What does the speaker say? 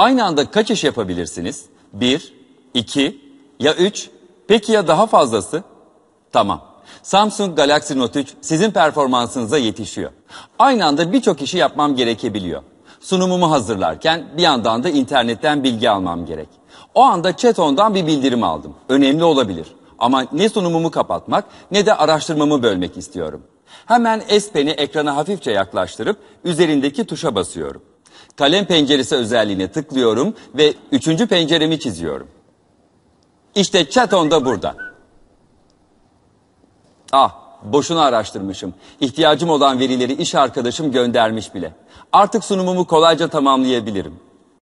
Aynı anda kaç iş yapabilirsiniz? Bir, iki ya üç. Peki ya daha fazlası? Tamam. Samsung Galaxy Note 3 sizin performansınıza yetişiyor. Aynı anda birçok işi yapmam gerekebiliyor. Sunumumu hazırlarken bir yandan da internetten bilgi almam gerek. O anda Chaton'dan bir bildirim aldım. Önemli olabilir. Ama ne sunumumu kapatmak ne de araştırmamı bölmek istiyorum. Hemen S Pen'i ekrana hafifçe yaklaştırıp üzerindeki tuşa basıyorum. Kalem penceresi özelliğine tıklıyorum ve üçüncü penceremi çiziyorum. İşte chaton da burada. Ah boşuna araştırmışım. İhtiyacım olan verileri iş arkadaşım göndermiş bile. Artık sunumumu kolayca tamamlayabilirim.